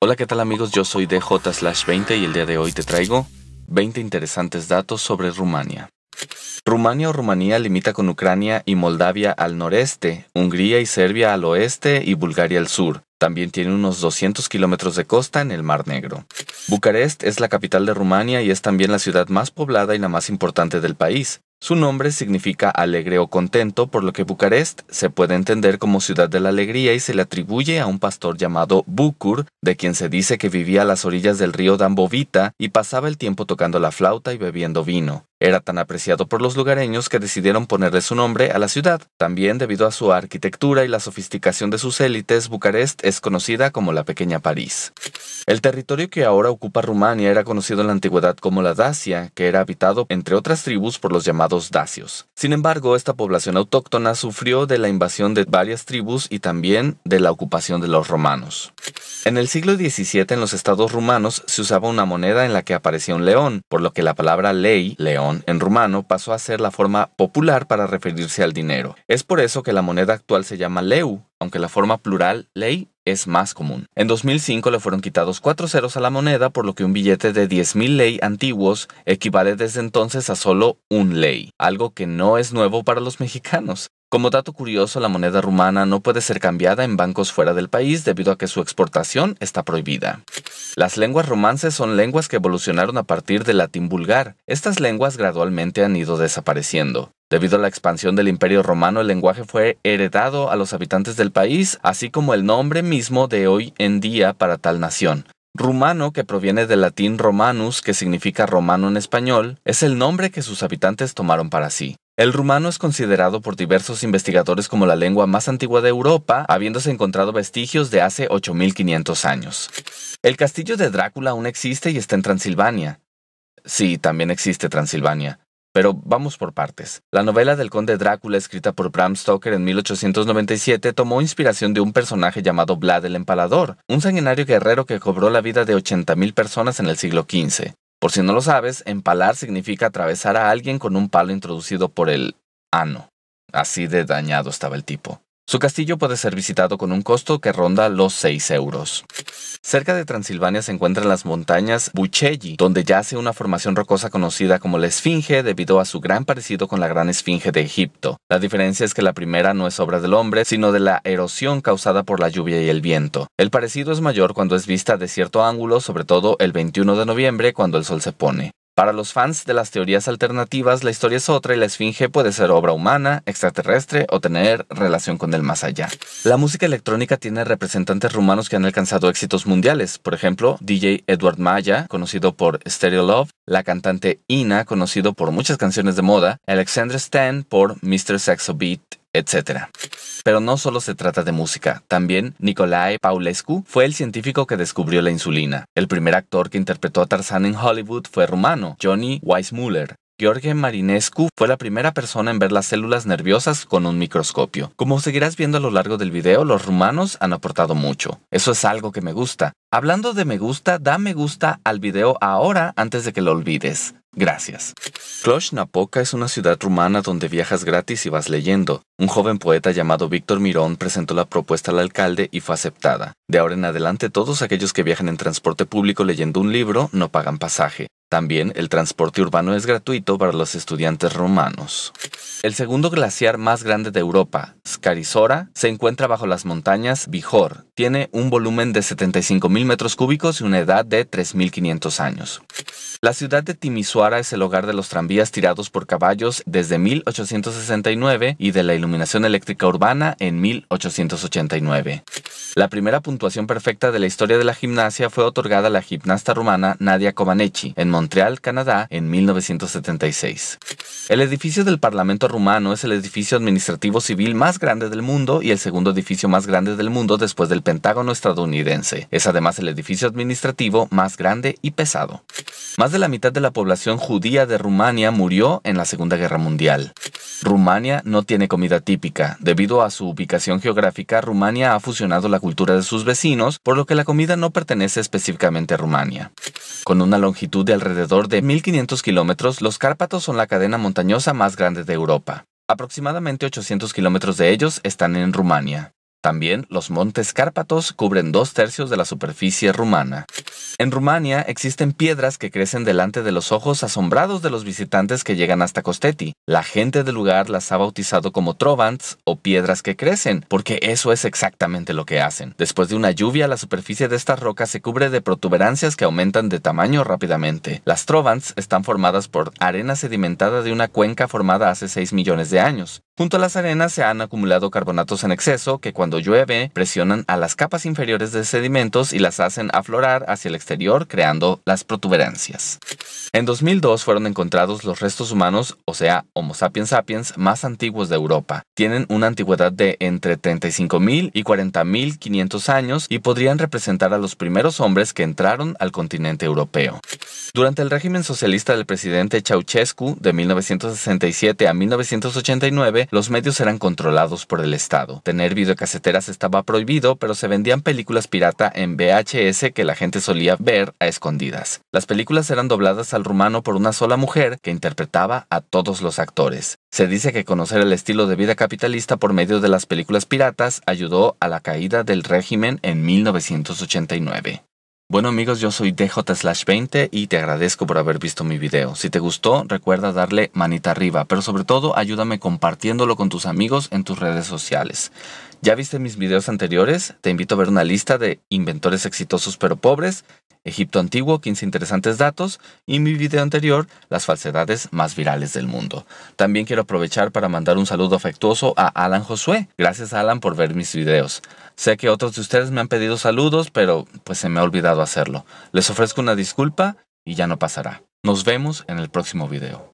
Hola, ¿qué tal amigos? Yo soy DJ/20 y el día de hoy te traigo 20 interesantes datos sobre Rumania. Rumania o Rumanía limita con Ucrania y Moldavia al noreste, Hungría y Serbia al oeste y Bulgaria al sur. También tiene unos 200 kilómetros de costa en el Mar Negro. Bucarest es la capital de Rumania y es también la ciudad más poblada y la más importante del país. Su nombre significa alegre o contento, por lo que Bucarest se puede entender como ciudad de la alegría y se le atribuye a un pastor llamado Bucur, de quien se dice que vivía a las orillas del río Dambovita y pasaba el tiempo tocando la flauta y bebiendo vino. Era tan apreciado por los lugareños que decidieron ponerle su nombre a la ciudad. También debido a su arquitectura y la sofisticación de sus élites, Bucarest es conocida como la Pequeña París. El territorio que ahora ocupa Rumania era conocido en la antigüedad como la Dacia, que era habitado entre otras tribus por los llamados dacios. Sin embargo, esta población autóctona sufrió de la invasión de varias tribus y también de la ocupación de los romanos. En el siglo XVII en los estados rumanos se usaba una moneda en la que aparecía un león, por lo que la palabra ley, león, en rumano pasó a ser la forma popular para referirse al dinero. Es por eso que la moneda actual se llama leu, aunque la forma plural ley es más común. En 2005 le fueron quitados cuatro ceros a la moneda, por lo que un billete de 10.000 ley antiguos equivale desde entonces a solo un ley, algo que no es nuevo para los mexicanos. Como dato curioso, la moneda rumana no puede ser cambiada en bancos fuera del país debido a que su exportación está prohibida. Las lenguas romances son lenguas que evolucionaron a partir del latín vulgar. Estas lenguas gradualmente han ido desapareciendo. Debido a la expansión del Imperio Romano, el lenguaje fue heredado a los habitantes del país, así como el nombre mismo de hoy en día para tal nación. Rumano, que proviene del latín romanus, que significa romano en español, es el nombre que sus habitantes tomaron para sí. El rumano es considerado por diversos investigadores como la lengua más antigua de Europa, habiéndose encontrado vestigios de hace 8.500 años. El castillo de Drácula aún existe y está en Transilvania. Sí, también existe Transilvania pero vamos por partes. La novela del conde Drácula escrita por Bram Stoker en 1897 tomó inspiración de un personaje llamado Vlad el Empalador, un sanguinario guerrero que cobró la vida de 80.000 personas en el siglo XV. Por si no lo sabes, empalar significa atravesar a alguien con un palo introducido por el ano. Así de dañado estaba el tipo. Su castillo puede ser visitado con un costo que ronda los 6 euros. Cerca de Transilvania se encuentran las montañas Buchelli, donde yace una formación rocosa conocida como la Esfinge debido a su gran parecido con la Gran Esfinge de Egipto. La diferencia es que la primera no es obra del hombre, sino de la erosión causada por la lluvia y el viento. El parecido es mayor cuando es vista de cierto ángulo, sobre todo el 21 de noviembre cuando el sol se pone. Para los fans de las teorías alternativas, la historia es otra y la esfinge puede ser obra humana, extraterrestre o tener relación con el más allá. La música electrónica tiene representantes rumanos que han alcanzado éxitos mundiales, por ejemplo, DJ Edward Maya, conocido por Stereo Love, la cantante Ina, conocido por muchas canciones de moda, Alexander Stan por Mr. Saxo Beat etc. Pero no solo se trata de música, también Nicolae Paulescu fue el científico que descubrió la insulina. El primer actor que interpretó a Tarzán en Hollywood fue rumano, Johnny Weissmuller. George Marinescu fue la primera persona en ver las células nerviosas con un microscopio. Como seguirás viendo a lo largo del video, los rumanos han aportado mucho. Eso es algo que me gusta. Hablando de me gusta, da me gusta al video ahora antes de que lo olvides. Gracias. Cluj-Napoca es una ciudad rumana donde viajas gratis y vas leyendo. Un joven poeta llamado Víctor Mirón presentó la propuesta al alcalde y fue aceptada. De ahora en adelante todos aquellos que viajan en transporte público leyendo un libro no pagan pasaje. También el transporte urbano es gratuito para los estudiantes romanos. El segundo glaciar más grande de Europa, Scarisora, se encuentra bajo las montañas Bijor. Tiene un volumen de 75.000 metros cúbicos y una edad de 3.500 años. La ciudad de Timisoara es el hogar de los tranvías tirados por caballos desde 1869 y de la iluminación eléctrica urbana en 1889. La primera puntuación perfecta de la historia de la gimnasia fue otorgada a la gimnasta romana Nadia Comaneci en Montreal, Canadá, en 1976. El edificio del Parlamento rumano es el edificio administrativo civil más grande del mundo y el segundo edificio más grande del mundo después del Pentágono estadounidense. Es además el edificio administrativo más grande y pesado. Más de la mitad de la población judía de Rumania murió en la Segunda Guerra Mundial. Rumania no tiene comida típica. Debido a su ubicación geográfica, Rumania ha fusionado la cultura de sus vecinos, por lo que la comida no pertenece específicamente a Rumania. Con una longitud de alrededor alrededor de 1.500 kilómetros, los Cárpatos son la cadena montañosa más grande de Europa. Aproximadamente 800 kilómetros de ellos están en Rumania. También los montes Cárpatos cubren dos tercios de la superficie rumana. En Rumania existen piedras que crecen delante de los ojos asombrados de los visitantes que llegan hasta Costeti. La gente del lugar las ha bautizado como trovants o piedras que crecen, porque eso es exactamente lo que hacen. Después de una lluvia, la superficie de estas rocas se cubre de protuberancias que aumentan de tamaño rápidamente. Las trovants están formadas por arena sedimentada de una cuenca formada hace 6 millones de años. Junto a las arenas se han acumulado carbonatos en exceso que cuando llueve, presionan a las capas inferiores de sedimentos y las hacen aflorar hacia el exterior, creando las protuberancias. En 2002 fueron encontrados los restos humanos, o sea, Homo sapiens sapiens, más antiguos de Europa. Tienen una antigüedad de entre 35.000 y 40.500 años y podrían representar a los primeros hombres que entraron al continente europeo. Durante el régimen socialista del presidente Ceausescu de 1967 a 1989, los medios eran controlados por el Estado. Tener videocasetas estaba prohibido, pero se vendían películas pirata en VHS que la gente solía ver a escondidas. Las películas eran dobladas al rumano por una sola mujer que interpretaba a todos los actores. Se dice que conocer el estilo de vida capitalista por medio de las películas piratas ayudó a la caída del régimen en 1989. Bueno amigos, yo soy DJ/20 y te agradezco por haber visto mi video. Si te gustó, recuerda darle manita arriba, pero sobre todo ayúdame compartiéndolo con tus amigos en tus redes sociales. ¿Ya viste mis videos anteriores? Te invito a ver una lista de inventores exitosos pero pobres, Egipto antiguo, 15 interesantes datos y mi video anterior, las falsedades más virales del mundo. También quiero aprovechar para mandar un saludo afectuoso a Alan Josué. Gracias Alan por ver mis videos. Sé que otros de ustedes me han pedido saludos, pero pues se me ha olvidado hacerlo. Les ofrezco una disculpa y ya no pasará. Nos vemos en el próximo video.